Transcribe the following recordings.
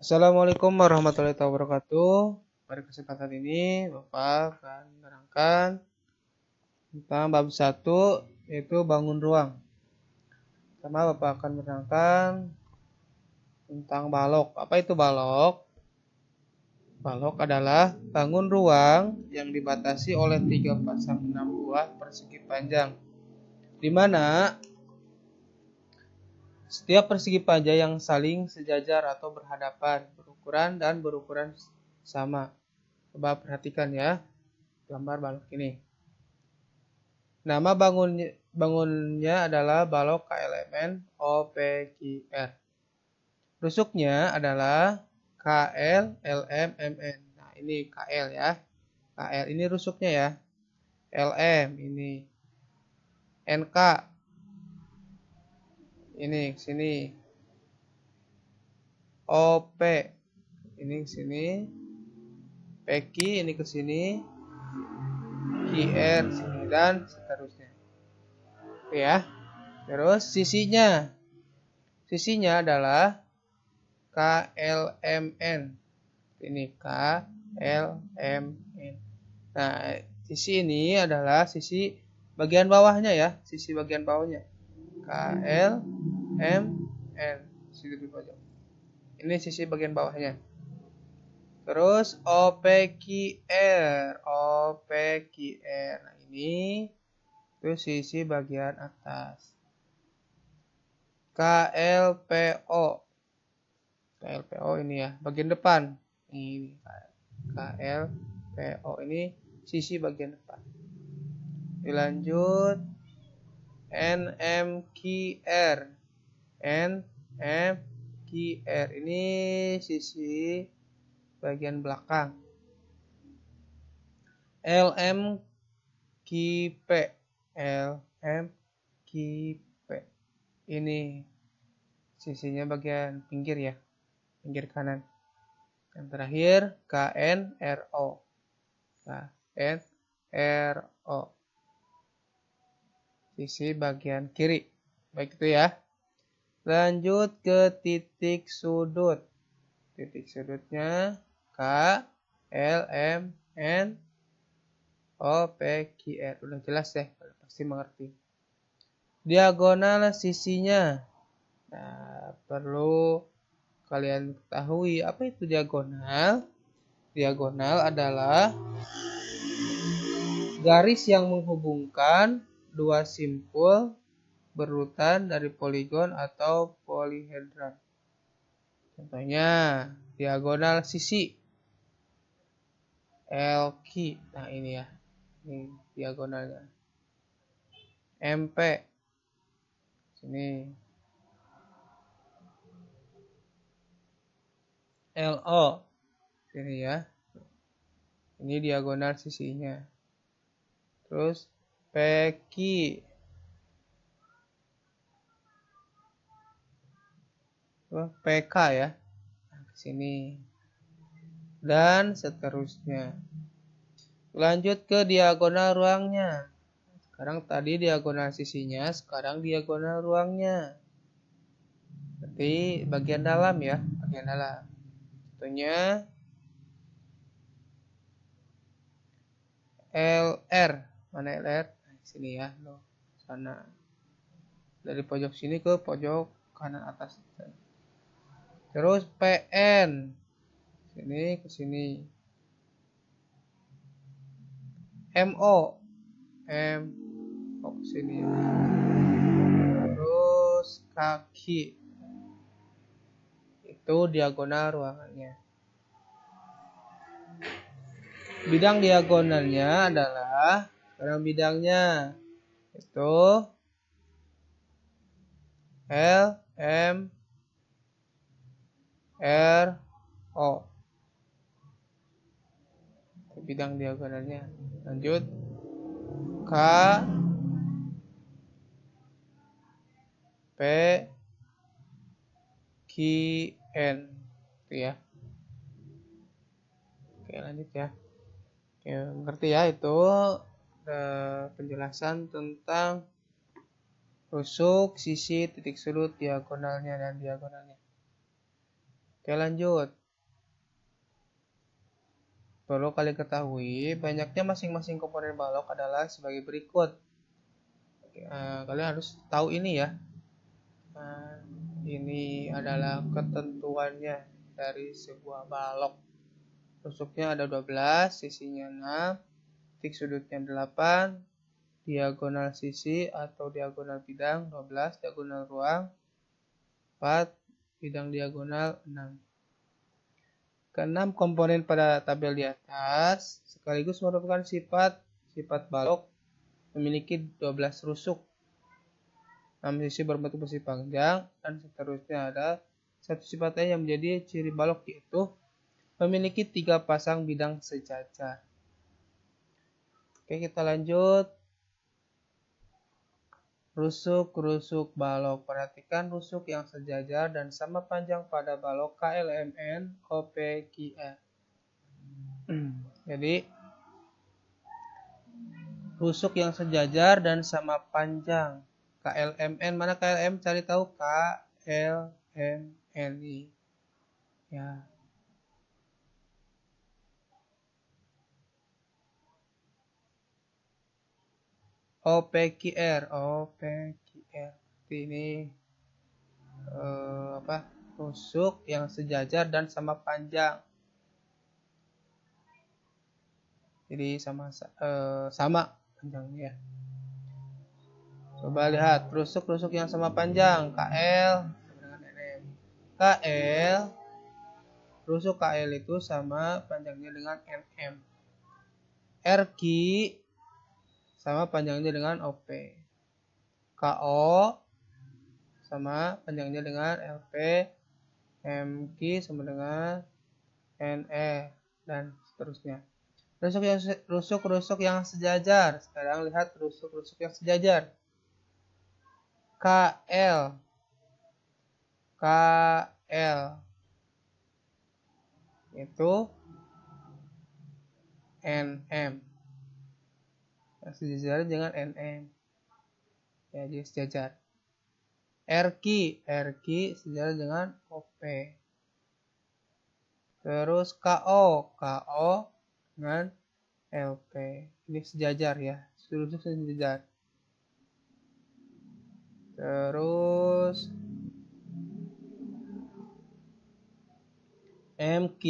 Assalamualaikum warahmatullahi wabarakatuh. Pada kesempatan ini Bapak akan menerangkan tentang bab 1 yaitu bangun ruang. Pertama Bapak akan menerangkan tentang balok. Apa itu balok? Balok adalah bangun ruang yang dibatasi oleh tiga pasang enam buah persegi panjang. Di mana setiap persegi panjang yang saling sejajar atau berhadapan, berukuran dan berukuran sama. Coba perhatikan ya gambar balok ini. Nama bangunnya, bangunnya adalah balok KLMN OPQR. Rusuknya adalah KL LM, MN. Nah, ini KL ya. KL ini rusuknya ya. LM ini. NK ini ke sini OP ini ke sini PQ ini ke sini QR sini dan seterusnya ya terus sisinya sisinya adalah KLMN ini KLMN nah sisi ini adalah sisi bagian bawahnya ya sisi bagian bawahnya KL M N situ di pojok ini sisi bagian bawahnya terus O O P P R Q Q R nah ini itu sisi bagian atas K K L L P O P O ini ya bagian depan ini K L P O ini sisi bagian depan dilanjut N M Q R N M Q R ini sisi bagian belakang L M Q P L M Q P ini sisinya bagian pinggir ya pinggir kanan yang terakhir K N R O K N R O sisi bagian kiri baik itu ya Lanjut ke titik sudut. Titik sudutnya K, L, M, N, O, P, Q, R. Udah jelas deh, pasti mengerti. Diagonal sisinya. Nah, perlu kalian ketahui apa itu diagonal. Diagonal adalah garis yang menghubungkan dua simpul berurutan dari poligon atau polihedron. Contohnya diagonal sisi LQ. Nah, ini ya. Ini diagonalnya. MP. Sini. LO. Sini ya. Ini diagonal sisinya. Terus PQ PK ya nah, ke sini dan seterusnya lanjut ke diagonal ruangnya sekarang tadi diagonal sisinya sekarang diagonal ruangnya berarti bagian dalam ya bagian dalam tentunya LR mana LR nah, sini ya lo sana dari pojok sini ke pojok kanan atas terus PN sini ke sini MO M oh, ke sini terus kaki itu diagonal ruangannya bidang diagonalnya adalah sekarang bidangnya itu L M R O bidang diagonalnya lanjut K P Q N itu ya oke lanjut ya oke, ngerti ya itu eh, penjelasan tentang rusuk sisi titik sudut diagonalnya dan diagonalnya Oke ya, lanjut. Perlu kalian ketahui, banyaknya masing-masing komponen balok adalah sebagai berikut. uh, kalian harus tahu ini ya. Uh, ini adalah ketentuannya dari sebuah balok. Rusuknya ada 12, sisinya 6, titik sudutnya 8, diagonal sisi atau diagonal bidang 12, diagonal ruang 4, bidang diagonal 6. Keenam komponen pada tabel di atas sekaligus merupakan sifat sifat balok memiliki 12 rusuk 6 sisi berbentuk besi panjang dan seterusnya ada satu sifat lain yang menjadi ciri balok yaitu memiliki tiga pasang bidang sejajar. Oke kita lanjut Rusuk-rusuk balok. Perhatikan rusuk yang sejajar dan sama panjang pada balok KLMN, KPQN. E. Jadi, rusuk yang sejajar dan sama panjang. KLMN, mana KLM? Cari tahu KLMNI. Ya. OPQR OPQR ini eh, apa rusuk yang sejajar dan sama panjang jadi sama eh, sama panjangnya coba lihat rusuk-rusuk yang sama panjang KL KL rusuk KL itu sama panjangnya dengan NM RQ sama panjangnya dengan OP. KO sama panjangnya dengan LP, MQ sama dengan NE dan seterusnya. Rusuk yang rusuk rusuk yang sejajar. Sekarang lihat rusuk rusuk yang sejajar. KL KL itu NM sejajar dengan NN ya jadi sejajar RQ RQ sejajar dengan OP terus KO KO dengan LP ini sejajar ya seluruh sejajar terus MQ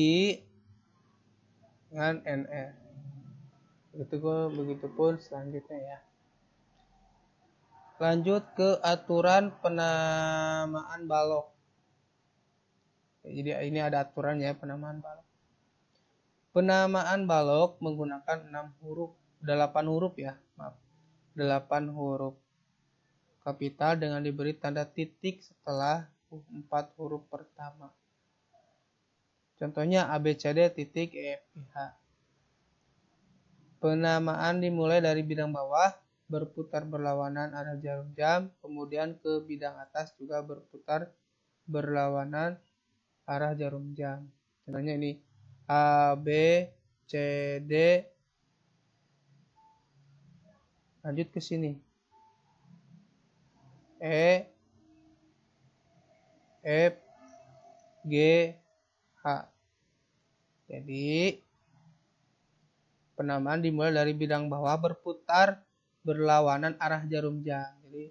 dengan NR itu gue begitu pun selanjutnya ya lanjut ke aturan penamaan balok jadi ini ada aturan ya penamaan balok penamaan balok menggunakan 6 huruf 8 huruf ya maaf 8 huruf kapital dengan diberi tanda titik setelah 4 huruf pertama. Contohnya ABCD titik EFG H. Penamaan dimulai dari bidang bawah, berputar berlawanan arah jarum jam, kemudian ke bidang atas juga berputar berlawanan arah jarum jam. Contohnya ini A, B, C, D. Lanjut ke sini. E, F, G, H. Jadi Penamaan dimulai dari bidang bawah berputar berlawanan arah jarum jam. Jadi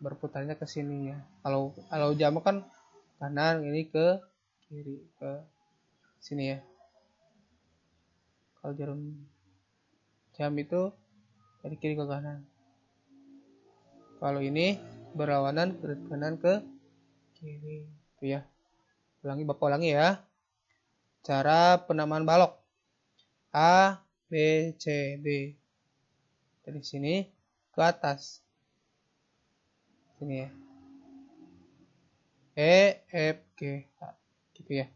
berputarnya ke sini ya. Kalau kalau jam kan kanan ini ke kiri ke sini ya. Kalau jarum jam itu dari kiri ke kanan. Kalau ini berlawanan dari kanan ke kiri. Itu ya. Ulangi Bapak ulangi ya. Cara penamaan balok A, B, C, D. Dari sini ke atas. Sini ya. E, F, G. Nah, gitu ya.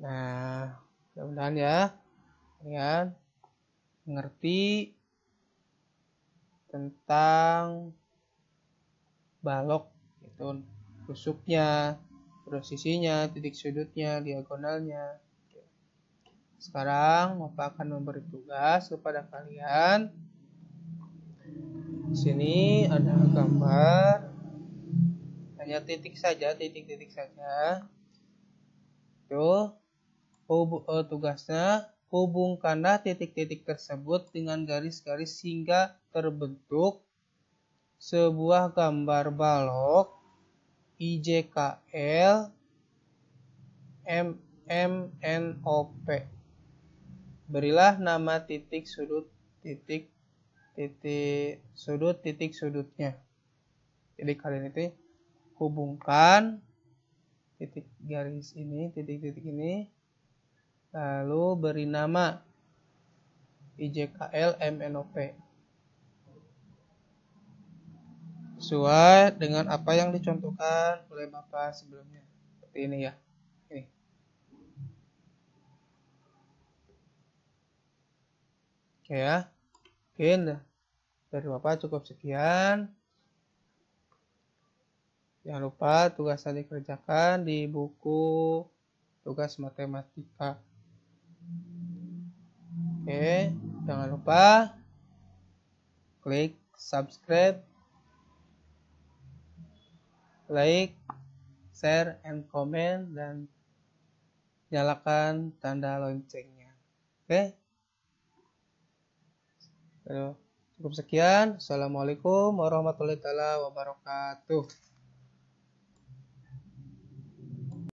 Nah, mudah-mudahan ya. Kalian mengerti tentang balok itu rusuknya prosesinya, titik sudutnya diagonalnya sekarang Bapak akan memberi tugas kepada kalian. Di sini ada gambar. Hanya titik saja, titik-titik saja. Tuh, hub, uh, tugasnya hubungkanlah titik-titik tersebut dengan garis-garis sehingga terbentuk sebuah gambar balok IJKL MMNOP. Berilah nama titik sudut titik titik sudut titik sudutnya. Jadi kalian itu hubungkan titik garis ini, titik-titik ini, lalu beri nama IJKL MNOP sesuai dengan apa yang dicontohkan oleh Bapak sebelumnya. Seperti ini ya. Oke ya. nah. dari Bapak cukup sekian. Jangan lupa tugas yang dikerjakan di buku tugas matematika. Oke, jangan lupa klik subscribe, like, share, and comment, dan nyalakan tanda loncengnya. Oke cukup sekian assalamualaikum warahmatullahi wabarakatuh